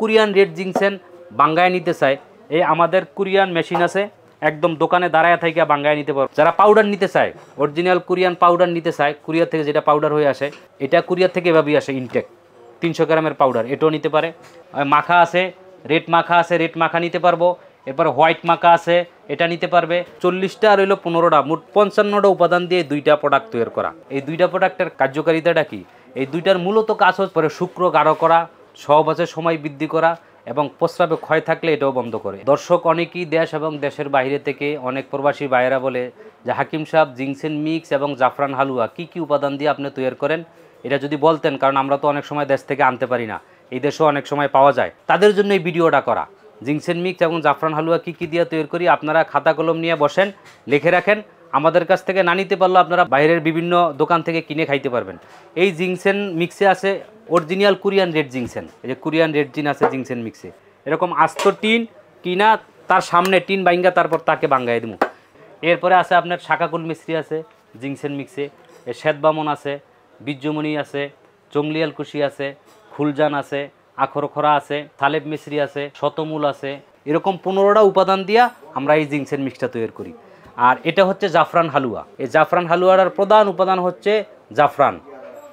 Kurian red ginseng বাঙ্গায় নিতে চায় এই আমাদের কুরিয়ান মেশিন আছে একদম দোকানে দাঁড়ায় থেকে বাঙ্গায় নিতে পারো যারা পাউডার নিতে চায় অরিজিনাল কুরিয়ান পাউডার নিতে চায় কুরিয়ার থেকে যেটা পাউডার হয়ে আসে এটা কুরিয়ার থেকে এভাবেই আসে ইনটেক তিনশো গ্রামের পাউডার এটাও নিতে পারে মাখা আছে রেড মাখা আছে রেড মাখা নিতে পারবো এরপর হোয়াইট মাখা আছে এটা নিতে পারবে চল্লিশটা আর হইলো পনেরোটা মোট পঞ্চান্নটা উপাদান দিয়ে দুইটা প্রোডাক্ট তৈরি করা এই দুইটা প্রোডাক্টের কার্যকারিতাটা কি এই দুইটার মূলত কাজ হচ্ছে পরে শুক্র গাঢ় করা সহবাসের সময় বৃদ্ধি করা এবং প্রস্রাবে ক্ষয় থাকলে এটাও বন্ধ করে দর্শক অনেকেই দেশ এবং দেশের বাইরে থেকে অনেক প্রবাসী বাইরা বলে যে হাকিম সাহেব জিংসেন মিক্স এবং জাফরান হালুয়া কি কি উপাদান দিয়ে আপনি তৈরি করেন এটা যদি বলতেন কারণ আমরা তো অনেক সময় দেশ থেকে আনতে পারি না এই দেশেও অনেক সময় পাওয়া যায় তাদের জন্য এই ভিডিওটা করা জিংসেন মিক্স এবং জাফরান হালুয়া কী কী দিয়ে তৈরি করি আপনারা খাতা কলম নিয়ে বসেন লিখে রাখেন আমাদের কাছ থেকে না নিতে পারলেও আপনারা বাইরের বিভিন্ন দোকান থেকে কিনে খাইতে পারবেন এই জিংসেন মিক্সে আছে অরিজিনাল কোরিয়ান রেড জিংসেন এই যে কোরিয়ান রেড জিন আছে জিংসেন মিক্সে এরকম আস্ত টিন কিনা তার সামনে টিন বাইঙ্গা তারপর তাকে বাঙ্গাই দেবো এরপরে আছে আপনার শাকাকুল মিস্ত্রি আছে জিংসেন মিক্সে শ্বেতবামন আছে বীর্যমণি আছে চংলিয়াল কুশি আছে খুলজান আছে আখরখরা আছে থালেব মিশ্রি আছে শতমূল আছে এরকম পনেরোটা উপাদান দিয়া আমরা এই জিংসের মিক্সটা তৈরি করি আর এটা হচ্ছে জাফরান হালুয়া এই জাফরান হালুয়ার প্রধান উপাদান হচ্ছে জাফরান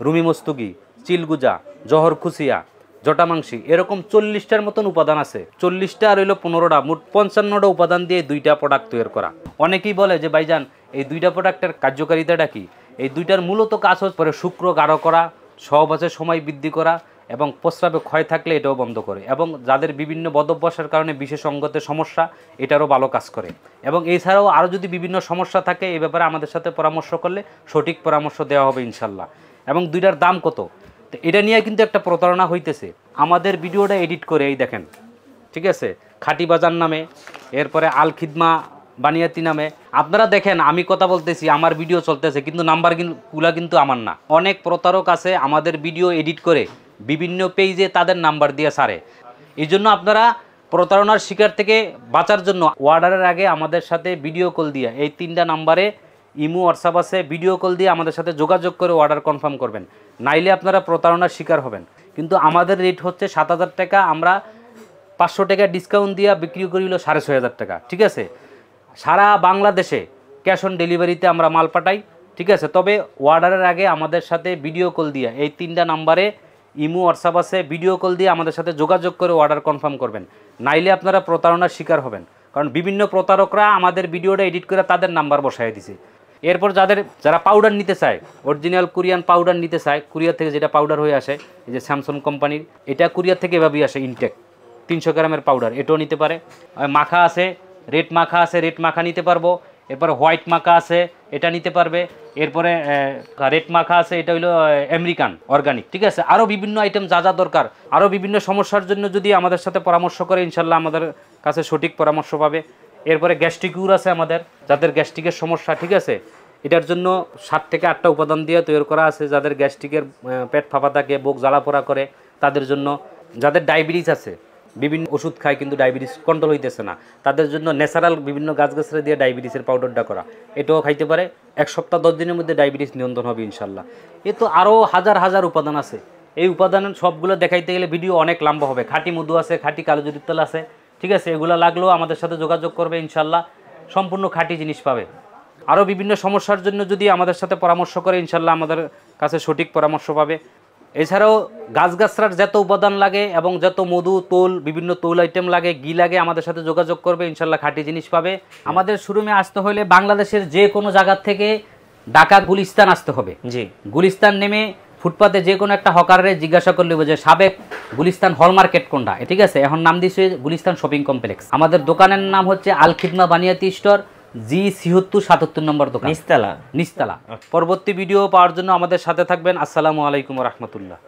রুমি মস্তুগি চিলগুজা জহর জটা জটামাংসি এরকম চল্লিশটার মতন উপাদান আছে চল্লিশটা আর হইলো পনেরোটা মোট পঞ্চান্নটা উপাদান দিয়ে দুইটা প্রোডাক্ট তৈরি করা অনেকেই বলে যে ভাইজান এই দুইটা প্রোডাক্টের কার্যকারিতাটা কি এই দুইটার মূলত কাজ হচ্ছে পরে শুক্র গাঢ় করা সহবাসের সময় বৃদ্ধি করা এবং প্রস্রাবে ক্ষয় থাকলে এটাও বন্ধ করে এবং যাদের বিভিন্ন বদভ্যাসের কারণে বিশেষ অঙ্গতের সমস্যা এটারও ভালো কাজ করে এবং এছাড়াও আরও যদি বিভিন্ন সমস্যা থাকে এ ব্যাপারে আমাদের সাথে পরামর্শ করলে সঠিক পরামর্শ দেওয়া হবে ইনশাল্লাহ এবং দুইটার দাম কত তো এটা নিয়ে কিন্তু একটা প্রতারণা হইতেছে আমাদের ভিডিওটা এডিট করে এই দেখেন ঠিক আছে খাটি বাজার নামে এরপরে আল খিদমা বানিয়াতি নামে আপনারা দেখেন আমি কথা বলতেছি আমার ভিডিও চলতেছে কিন্তু নাম্বার কিন্তু কুলা কিন্তু আমার না অনেক প্রতারক আছে আমাদের ভিডিও এডিট করে বিভিন্ন পেজে তাদের নাম্বার দিয়ে সারে এই জন্য আপনারা প্রতারণার শিকার থেকে বাঁচার জন্য অর্ডারের আগে আমাদের সাথে ভিডিও কল দিয়ে এই তিনটা নাম্বারে ইমো হোয়াটসঅ্যাপ আছে ভিডিও কল দিয়ে আমাদের সাথে যোগাযোগ করে অর্ডার কনফার্ম করবেন নাইলে আপনারা প্রতারণার শিকার হবেন কিন্তু আমাদের রেট হচ্ছে সাত হাজার টাকা আমরা পাঁচশো টাকা ডিসকাউন্ট দিয়ে বিক্রি করি হলো সাড়ে ছয় হাজার টাকা ঠিক আছে সারা বাংলাদেশে ক্যাশ অন ডেলিভারিতে আমরা মাল পাঠাই ঠিক আছে তবে অর্ডারের আগে আমাদের সাথে ভিডিও কল দিয়ে এই তিনটা নাম্বারে ইমো হোয়াটসঅ্যাপ আছে ভিডিও কল দিয়ে আমাদের সাথে যোগাযোগ করে অর্ডার কনফার্ম করবেন নাইলে আপনারা প্রতারণার শিকার হবেন কারণ বিভিন্ন প্রতারকরা আমাদের ভিডিওটা এডিট করে তাদের নাম্বার বসাই দিছে এরপর যাদের যারা পাউডার নিতে চায় অরিজিনাল কোরিয়ান পাউডার নিতে চায় কুরিয়ার থেকে যেটা পাউডার হয়ে আসে এই যে স্যামসং কোম্পানির এটা কুরিয়ার থেকে এভাবেই আসে ইনটেক তিনশো গ্রামের পাউডার এটাও নিতে পারে মাখা আছে রেড মাখা আছে রেড মাখা নিতে পারবো এরপরে হোয়াইট মাখা আছে এটা নিতে পারবে এরপরে রেড মাখা আছে এটা হলো আমেরিকান অর্গানিক ঠিক আছে আরও বিভিন্ন আইটেম যা যা দরকার আরও বিভিন্ন সমস্যার জন্য যদি আমাদের সাথে পরামর্শ করে ইনশাল্লাহ আমাদের কাছে সঠিক পরামর্শ পাবে এরপরে গ্যাস্ট্রিকিউর আছে আমাদের যাদের গ্যাস্ট্রিকের সমস্যা ঠিক আছে এটার জন্য সাত থেকে আটটা উপাদান দিয়ে তৈরি করা আছে যাদের গ্যাস্ট্রিকের পেট ফাঁপা থাকে বোক জ্বালা পোড়া করে তাদের জন্য যাদের ডায়াবেটিস আছে বিভিন্ন ওষুধ খায় কিন্তু ডায়াবেটিস কন্ট্রোল হইতেছে না তাদের জন্য ন্যাচারাল বিভিন্ন গাছগাছরা দিয়ে ডায়াবেটিসের পাউডারটা করা এটাও খাইতে পারে এক সপ্তাহ দশ দিনের মধ্যে ডায়াবেটিস নিয়ন্ত্রণ হবে ইনশাল্লাহ এ তো আরও হাজার হাজার উপাদান আছে এই উপাদান সবগুলো দেখাইতে গেলে ভিডিও অনেক লম্বা হবে খাঁটি মধু আছে খাঁটি কালোজুরির তেল আছে ঠিক আছে এগুলো লাগলেও আমাদের সাথে যোগাযোগ করবে ইনশাল্লাহ সম্পূর্ণ খাঁটি জিনিস পাবে আরও বিভিন্ন সমস্যার জন্য যদি আমাদের সাথে পরামর্শ করে ইনশাল্লাহ আমাদের কাছে সঠিক পরামর্শ পাবে এছাড়াও গাছগাছরার যত উপাদান লাগে এবং যত মধু তোল বিভিন্ন তোল আইটেম লাগে গি লাগে আমাদের সাথে যোগাযোগ করবে ইনশাল্লাহ খাঁটি জিনিস পাবে আমাদের শোরুমে আসতে হলে বাংলাদেশের যে কোনো জায়গার থেকে ঢাকা গুলিস্তান আসতে হবে জি গুলিস্তান নেমে ফুটপাতে যে কোনো একটা হকারে জিজ্ঞাসা করলে যে সাবেক গুলিস্তান হল মার্কেট কোনটা ঠিক আছে এখন নাম দিয়েছে গুলিস্তান শপিং কমপ্লেক্স আমাদের দোকানের নাম হচ্ছে আল বানিয়াতি স্টোর জি ছিহত্তর সাতাত্তর নম্বর দোকান নিস্তালা নিস্তালা পরবর্তী ভিডিও পাওয়ার জন্য আমাদের সাথে থাকবেন আসসালামু আলাইকুম রহমতুল্লাহ